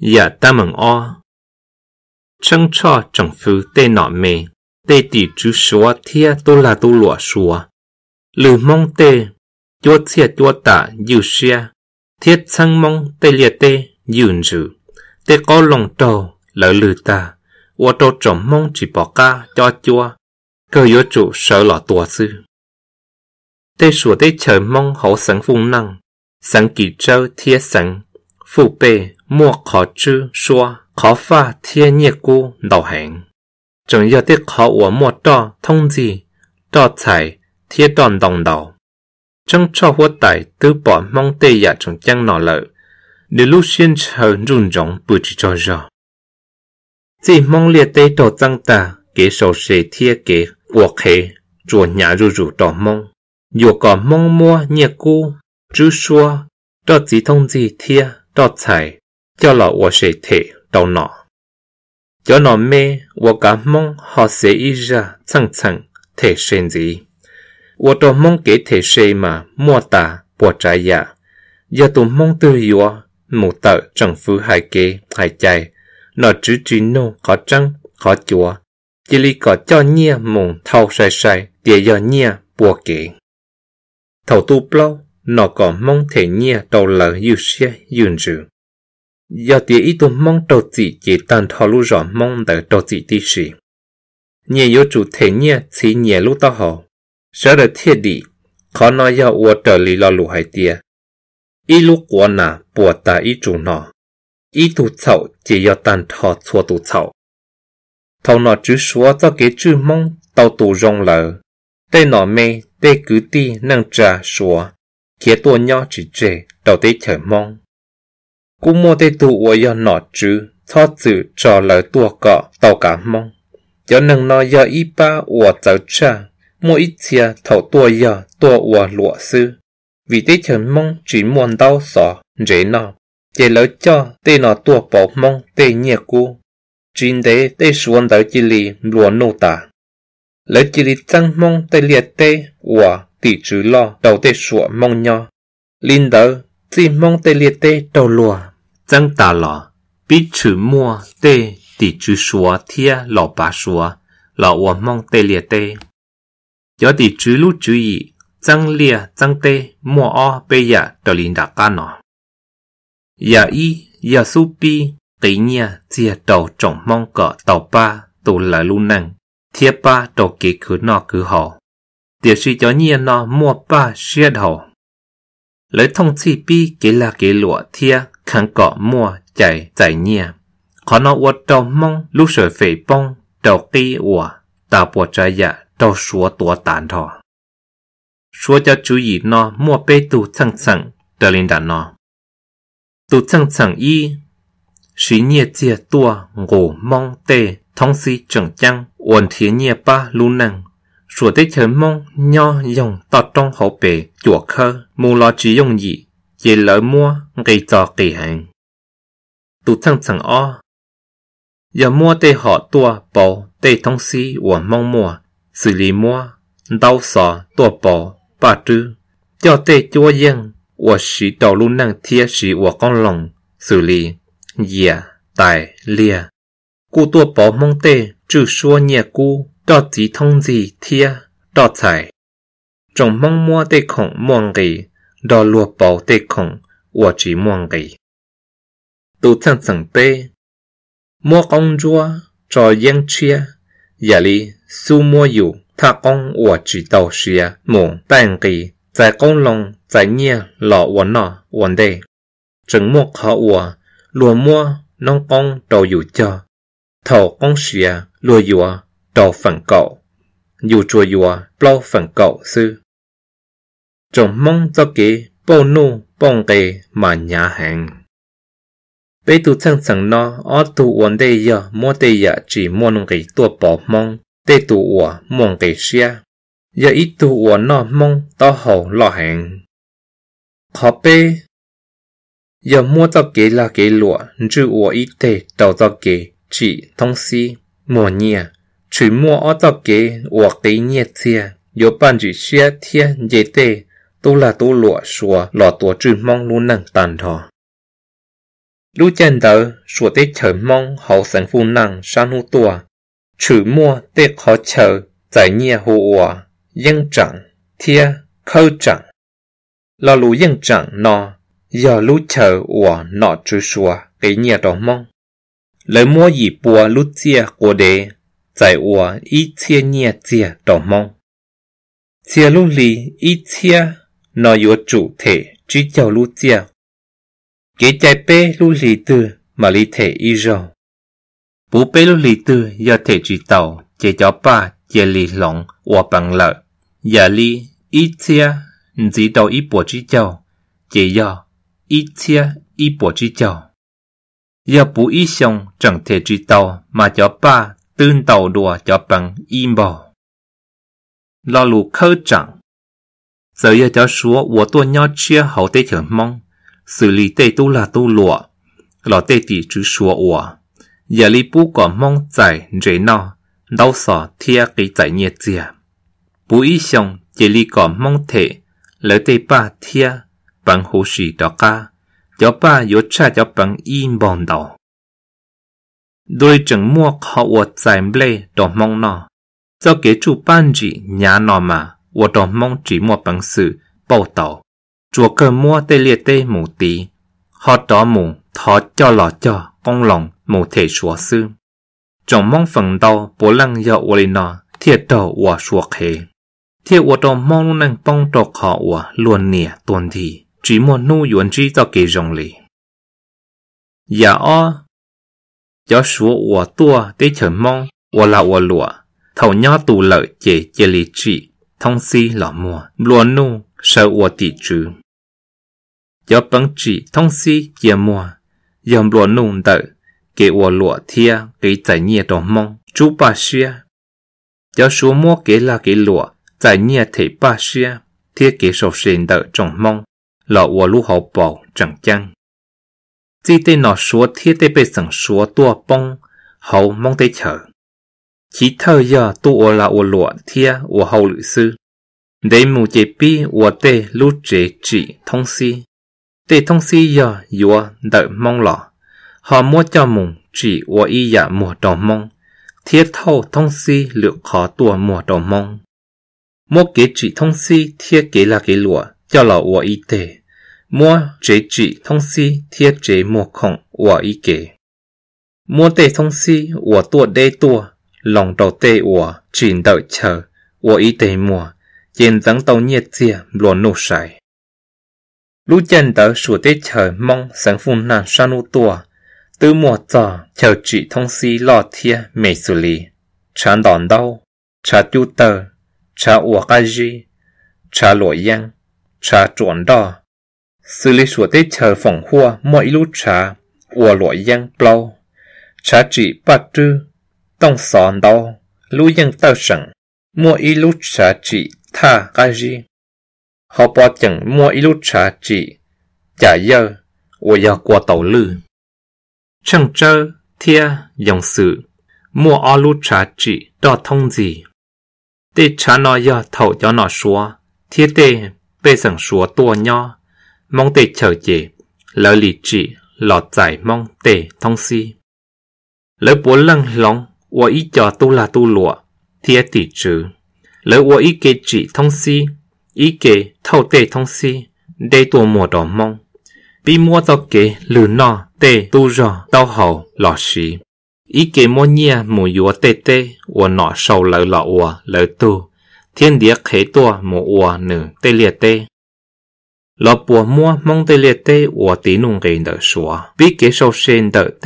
dạ ta mừng o. Chẳng cho chẳng phứ tê nọ mê, tê tỷ chú xóa thia tô là tô lụa xóa. Lừ mong tê, chúa thia chúa tạ dư xia, thiết sang mong tê lia tê dư dự. Tê có lòng trầu, lỡ lừ ta, ua trâu trọng mong chỉ bỏ ca cho chúa, cơ yếu chủ sợ lọ tùa sư. Tê sủa tê chờ mong hậu sẵn phung năng, sẵn kỳ trâu thia sẵn phụ bề mua khó chư xua pha thiên nhiệt cu đầu hành. Chẳng yếu khó ủa mua trò thông gì, trò thải thiết đòn đồng đầu. Chẳng cho hua tải tư bỏ mong tê dạ chẳng chăng nọ lợi, nếu lúc xuyên chờ rùn rộng cho rõ. Chỉ mong liệt tê đồ tăng ta, kế sầu thiết kế ủa khế, chùa nhà rù rù đỏ mong. có mong mua nhiệt cu, chứ xua, trò chỉ thông gì thiết. 到菜，叫了我谁提到哪？叫了妹，我个梦好写一日层层提身子，我到梦给提谁嘛？莫打不摘呀，要到梦对我，木到政府还给还在，那只只弄好挣好做，这里个叫你梦偷晒晒，也要你不给，头都不。nó có mong thể nhẹ đầu là yêu xe yên dự. Do tía ý tôi mong đầu chỉ chỉ tàn thọ lưu rõ mong đợi đầu chỉ tí sĩ. Nhẹ yếu chủ thể nhẹ chỉ nhẹ lúc đó họ. Sở đời thiết đi, khó nói do ua trở lý lo lù hai tía. Ý lúc của nà bùa tà ý chủ nọ, Ý tù chậu chỉ do tàn thọ chua tù chậu. Thầu nọ chứ xóa cho cái chữ mong đầu tù rong lờ. Tê nó mê, tê cứ ti nâng trà xóa kia tua nhỏ chỉ trẻ đầu tế thở mong cũng mua tế tụ ở do nọ chứ thoát sự trò lời tua cọ tàu cả mong cho nâng nó do y ba ủa cháu cha mua ít chia thầu tua do tua ủa lụa sư vì tế thở mong chỉ muốn đau sọ dễ nọ chỉ lỡ cho tế nọ tua bỏ mong tê nhẹ cu chính tế tê xuống tới chỉ lì lụa nô tả lỡ chỉ lì trăng mong tế liệt tế ủa tỷ trứ lo đầu tê sủa mong nho linh đỡ chỉ mong tê liệt tê đầu lùa chẳng tà lò bí trứ mua tê tỷ trứ sủa thia lò bà sủa lò ua mong tê liệt tê do tỷ trứ lúc chú ý chẳng lia chẳng tê mua o bê ya đầu linh đà ca nọ ya y ya su pi tỷ nhà chia đầu trọng mong cỡ tàu ba tù là lu năng thiết ba đầu kế cứ nọ cứ hậu tiểu sư cho nhiên nó mua ba xe đầu. Lấy thông chi bi kế là kế lụa thia, kháng cọ mua chạy chạy nhiên. Khó nó ua trâu mong lúc sở phê bông, trâu kỳ ua, ta bỏ trái dạ trâu xúa tùa tàn thọ. Xúa cho chú ý nó mua bê tù chẳng chẳng, trở lên đàn nó. Tù chẳng chẳng y, xí nhẹ chia tùa ngủ mong tê, thông si chẳng chăng, uồn thiên nhẹ ba lưu năng 说的成梦鸟用到中后背左科，木拉只用意，也老摸给做给行。都层层啊，要摸的好多包的东西我梦摸，是里摸刀啥多包八只，叫的作用我是道路能贴是我光龙，是里也带裂，故多包梦的就说念故。đó chỉ thông gì thia đó chạy trong mong mua tê khổng mong gì đó lùa bảo tê khổng của chỉ mong gì tu chân chẳng tê mua công chúa cho yên chia giả lý su mua yu thà công của chỉ tàu xìa mù tàn gì giải công lòng giải nhiên lọ quần nọ quần đề chứng mua khó của lùa mua nông công đầu dù cho thầu công xìa lùa dùa trò phản cậu, dù chùa dùa bao phản cậu sư. Trong mong cho kế bao nụ bong kề mà nhà hàng. Bây tu chẳng chẳng nó, ở tu uốn đây giờ, mua đây giờ chỉ mua nông cái tua bỏ mong, đây tu uốn mong cái xe. Giờ ít tu uốn nó mong, to hầu lo hàng. Khó bê, giờ mua cho kế là kế lụa, chứ uốn ít thế, đầu cho kế chỉ thông si, mua nhẹ, 全摸我到给我给捏切，有半句些天也得都 là tôi lụa sùa lọ tổ trừ mong luôn nâng tàn thọ. chân tớ, sùa tế chờ mong hậu sản phu năng sang hữu tùa, trừ mua tế khó chờ giải nhẹ hồ ủa, dân chẳng, thia, khâu chẳng. Lọ lũ dân chẳng nọ, giờ lũ chờ ủa nọ trừ sùa cái nhẹ đó mong. Lời mua dì bùa lũ chia của đề 在我一切念解当中，解路里一切那有主体，聚焦路解；给在被路里的，玛丽特依照；不被路里的，要体知道，这要把解里弄我并了。亚里一切不知道一波之教，就要一切一波之教；要不一想整体知道，嘛叫把。tương tàu đùa cho bằng im bò. Lo lù khơ chẳng. Giờ giờ cho số của tôi nhỏ chia hậu mong. Xử lý tê là tu lụa. Lọ tê tỷ chứ số ủa. Giờ lý mong giải rễ nọ. Đau sọ thia cái giải nhiệt dìa. Bú xong chỉ lý có mong thể. Lỡ tê ba thia bằng hồ sĩ đó ca. Cho ba yếu cha cho bằng im bòn đầu đôi chẳng mua khó ua giải lê đỏ mong nọ. Do kế chủ ban chỉ nhà nọ mà, ua đỏ mong chỉ mua bằng sự bầu tàu. Chúa cơ mua tê liệt tê mù tí, họ đó mù thó cho lọ cho công lòng mù thể xóa sư. Trọng mong phần đầu bố lăng dọ ua lì nọ, thiệt đầu ua xóa khế. Thiệt ua đỏ mong lúc năng bông trọc họ ua luôn nìa tuần thì, chỉ mua nu yuan chi cho kế rộng lì. Dạ o, giáo số của tua để chờ mong của là của lụa thầu nhau tù lợi chế chế lý trị thông si là mùa lúa nu sợ của tỷ trừ giáo bằng vâng trị thông si chế mùa dòng lúa nu đợi kế của lụa thia kế giải nhiệt đó mong chú bà xia giáo số mua kế là kế lụa giải nhiệt thể bà xia thiết kế sầu sinh đợi trong mong là của lũ học bảo chẳng chăng chỉ tê nó số thiết tê bê sẵn số tua bông hầu mong tê chờ chỉ thơ giờ tu ô là ô lụa thia ô hầu lự sư để mù chế bi ô tê lưu chế chỉ thông si tê thông si giờ yếu đợi mong lọ họ mua cho mùng chỉ ô y dạ mùa trò mong thiết thâu thông si lựa khó tua mùa trò mong mua kế chỉ thông si thiết kế là kế lụa cho lọ ô y tế mua chế chỉ thông si thiết chế mua khổng của y kế. Mua tê thông si của tua đê tua, lòng đầu tê của trình đợi chờ, của y tê mua, trên dáng tàu nhiệt chia luôn nụ sải. Lũ chân tớ sủa tê chờ mong sáng phun nàng sa nụ tua, tư mùa trò chờ trị thông si lo thia mê xử lý. Chá đòn đau, chá chú tờ, chá ua ca gì, chá lụa giang, chá chuẩn đò, xử lý sửa tế chờ phòng hoa mọi lúc trà, ua loại yang bao. Trà trị ba trư, tông sòn đau, lũ yang tao sẵn, mua y lúc trà trị tha ca gì. Họ bỏ chẳng mua y lúc trà trị, chả dơ, ua dơ qua tàu lư. Chẳng trơ, thia, dòng sự, mua o lúc trà trị đo thông gì. Tê trà nó dơ thầu cho nó xua, thiết tê bê sẵn xua tua nhau mong tê chờ chế, lỡ lì trị, lọt giải mong tê thông si. Lỡ bố lăng lòng, ua ý cho tu là tu lụa, thiê tỷ trừ. Lỡ ua ý kê trị thông si, ý kê thâu tê thông si, đê tùa mùa đỏ mong. bi mua tao kê lử nọ tê tu rò tao hầu lọ xí. Ý kê mua nhia mù yúa tê tê, ua nọ sâu lỡ lọ ua lỡ tu. Thiên địa khế tùa mù ua nữ tê liệt tê mua mong nợ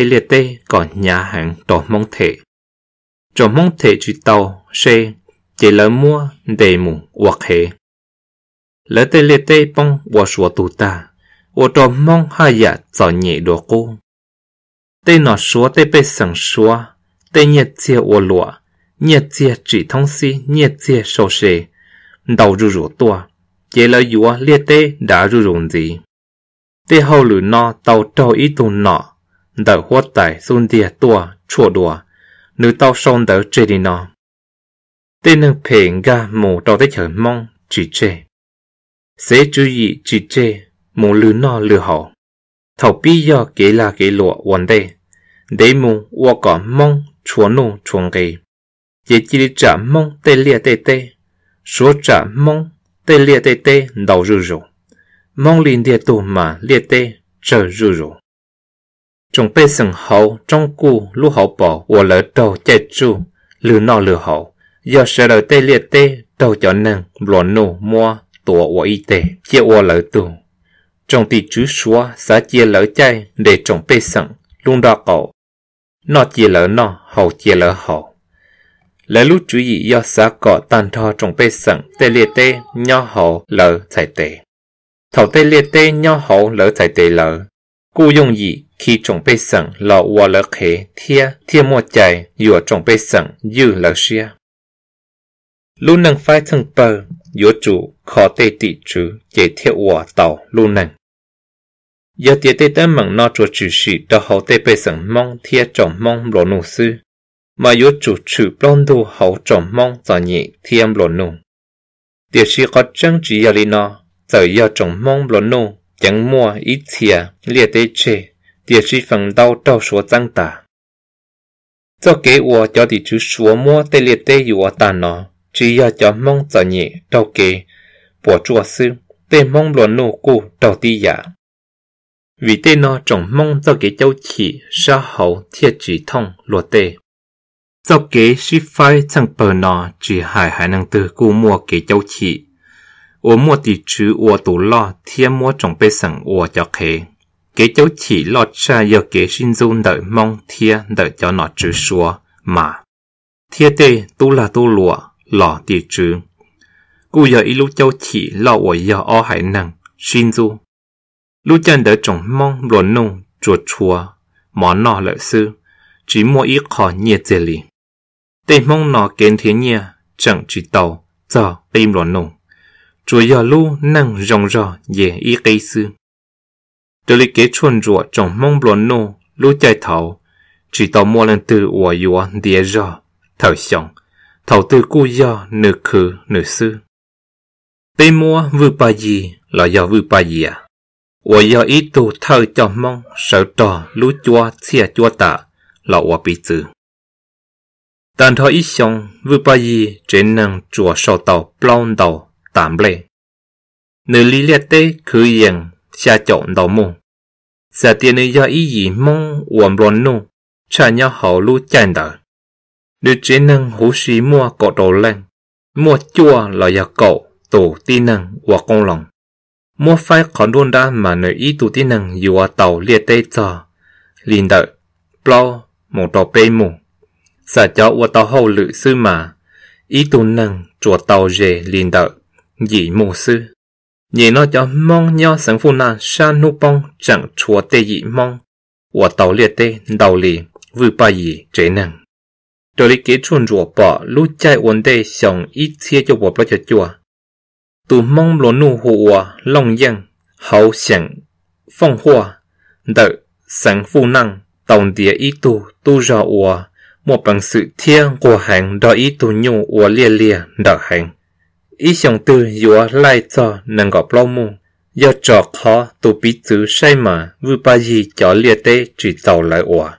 liệt còn nhà hàng đồ mong thể. Cho mong thể chỉ tàu xe để lỡ mua để mù hoặc hệ. Lỡ tê liệt tê bông và sủa tù ta, và trò mong hai dạ dọ nhẹ đồ cô. Tê nọ sủa tê bê sẵn sủa, tê nhiệt chia và lụa, nhiệt chia chỉ thông si nhiệt chia sâu xê, đầu rù rù tùa chế là dùa liệt tê đã rù rùn gì. thế hậu lử nó tàu trâu ý tùn nọ, đỡ hốt tải xôn dìa tùa chua đùa, nữ tàu sông đỡ chê đi nọ. thế nâng phê ngà mù tàu tê chở mong chỉ chê. sẽ chú ý chỉ chê, mù lử nọ lử hậu. Thảo bí yò kế là kế lụa quần đê, đế mù ua có mong chúa nụ chuồng kì. Dễ chỉ trả mong tê lia tê tê, số trả mong tê liệt tê tê đầu rư rủ mong linh địa tù mà liệt tê trở rư rủ chúng bê sừng hậu trong cu lũ hậu bỏ của lỡ đầu chạy chu lử nọ lử hậu do sợ đầu tê liệt tê đầu cho năng lọ nụ mua tùa của y tê chia của lỡ tù trong tỷ chú xóa xã chia lỡ chay để trong bê sừng luôn đo cậu nó chia lỡ nọ hậu chia lỡ hậu là lúc chú ý do xã cọ tàn thò trong bê sẵn tê liệt tê nho hậu lỡ chạy tệ. Thảo tê liệt tê nho hậu lỡ chạy tệ lỡ. Cú dùng ý khi trong bê sẵn lọ hòa lỡ khế thia thia mua chạy dùa trong bê sẵn dư lỡ xia. Lúc nâng phai thân bờ, dùa chủ khó tê tị chú chế thiệu hòa tàu lưu nâng. Giờ tiết tế tớ mặn nó cho chữ sĩ đó hậu tế bê sẵn mong thia trọng mong rổ nụ sư mà yếu chủ trừ bọn đồ hậu trọng mong giả nhị thiêm lộn nụ. Địa sĩ có trang trí yà lì nọ, giờ yà trọng mong lộn nụ, chẳng mua ít thịa, lìa tế chê, địa sĩ phần đau đau số tăng tả. Cho kế ua cho thì chú số mua tê lìa tế ua tà nọ, chỉ yà cho mong giả nhị đau kế, bỏ chùa sư, tê mong lộn nụ cụ đau tì yà. Vì tê nó trọng mong cho kế cháu chỉ, xa hậu thiệt chỉ thông lùa tê sau kế sĩ phai chẳng bờ nọ chỉ hải hải năng từ cô mua kế cháu chị ủa mua tỷ chứ ủa tủ lo thiên mua trong bê sẵn ủa cho khế kế cháu chị lo cha giờ kế sinh dung đợi mong thiên đợi cho nó chứ xua mà thiên tê tu là tu lụa lo tỷ chứ cô giờ ý lúc cháu chị lo ủa giờ o hải năng sinh du lúc chân đợi trong mong luôn nung chuột chua món nọ lợi sư chỉ mua ít khó nhiệt dễ lì để mong nó kiến thiên nhiên chẳng chỉ tàu giờ tìm lo nông chủ yếu lu năng rong rò dễ ý cây sư tôi lý kế chuẩn rùa trong mong lo nô lu chạy thầu chỉ tàu mua lần từ ủa yếu địa rò thầu xong thầu từ cu do nửa khử nửa sư tê mua vừa bà gì là do vừa bà gì à ủa do ít tù thơ cho mong sợ trò lú chua xia chua tạ là ủa bị tử 但他一想，不把伊只能着手到帮到打累。你里列的可以下脚到梦，下天你要一以梦玩不弄，才要好路见到。你只能胡须摸搞到冷，摸脚了要搞到技能我功能，摸 phải còn đun sa cho wa tàu hậu lự sư mà ý tu năng chùa tàu dề liền đợi dị mô sư nhị nó cho mong nho sáng phu na sa nu bông chẳng chùa tê dị mong wa tàu liệt tê đầu lì vư ba dị chế năng rồi lý kế chuồn rùa bỏ lũ chạy ổn tê xong ít chia cho bộ bà cho chùa tu mong lỗ nu hồ wa long dân hậu sẵn phong hoa đợi sáng phu năng tổng địa ý tu tu ra hòa một bằng sự thiêng của hành đó ý tù nhu của lìa lìa đỡ hành. Ý xong tư dùa lại cho nâng gọp lâu mù, do trò khó tù bí tứ say mà vư ba gì cho lia tê chỉ tàu lại ủa.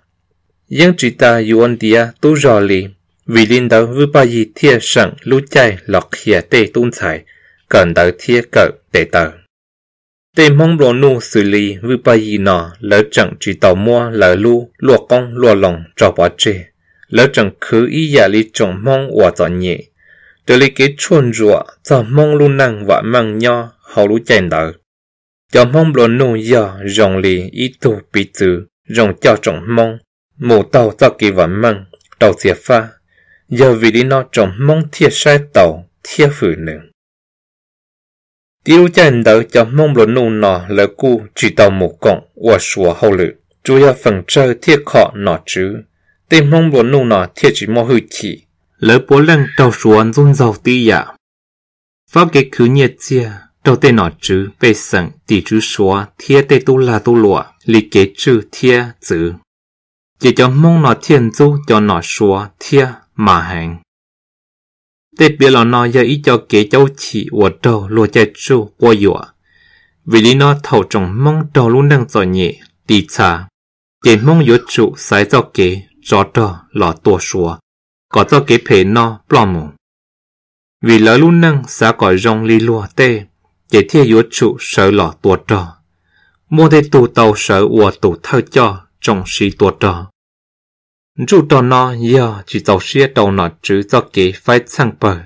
Nhưng chỉ ta dùa tìa tu rò lì, vì linh đó vư ba gì thiê sẵn lũ chay lọc khía tê tôn thải, cần đỡ thiê cỡ tê tờ. Tê mong lộ nụ xử lý vư ba gì nọ lỡ chẳng chỉ tàu mua lỡ lu, lùa cong lùa lòng cho bỏ chê lỡ chẳng khứ ý giả lý trọng mong quả tỏ nhẹ. Từ lý kế chuồn rùa, tỏ mong luôn năng và mang nho, hầu lũ chạy đỡ. Tỏ mong lộ nô giờ, rộng lý ý tù bị tử, rộng cho trọng mong, mù tàu tỏ kỳ và mang, tàu thiệt pha. Giờ vì lý nó trọng mong thiệt sai tàu, thiệt phử nữa. Tí lũ chạy đỡ cho mong lộ nô nọ lỡ cu chỉ tàu một cọng, quả sùa hậu lự. Chủ yếu phần trơ thiết khọ nọ chứ tên mong muốn nung nọ thiệt chỉ mò hư chỉ lỡ bố lăng đầu xuống dung dầu tí ya phát cái cứ nhiệt chia đầu tên nọ chứ về sẵn tỷ chứ xóa thiệt tê tu là tu lụa lý kế chứ thiệt chứ chỉ cho mong nọ thiên du cho nọ xóa thiệt mà hành tê bia là nọ giờ ý cho kế cháu chỉ ở đầu lùa chạy chú qua dụa vì lý nọ thầu trong mong đầu luôn đang giỏi nhẹ tỷ trà để mong yếu chú sái cho kế rõ trò là tổ sủa, có cho cái phê nó bỏ mù. Vì lỡ lúc năng xã có rong lì lùa tê, chế thiê yếu trụ sợ là tổ trò. Mô tê tù tàu sợ ua tù thơ cho trong sĩ tổ trò. Dù trò nó giờ chỉ tàu xia đầu nó chứ cho kế phải sang bờ.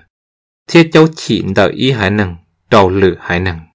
Thiê cháu chỉ đợi ý hải năng, đầu lử hải năng.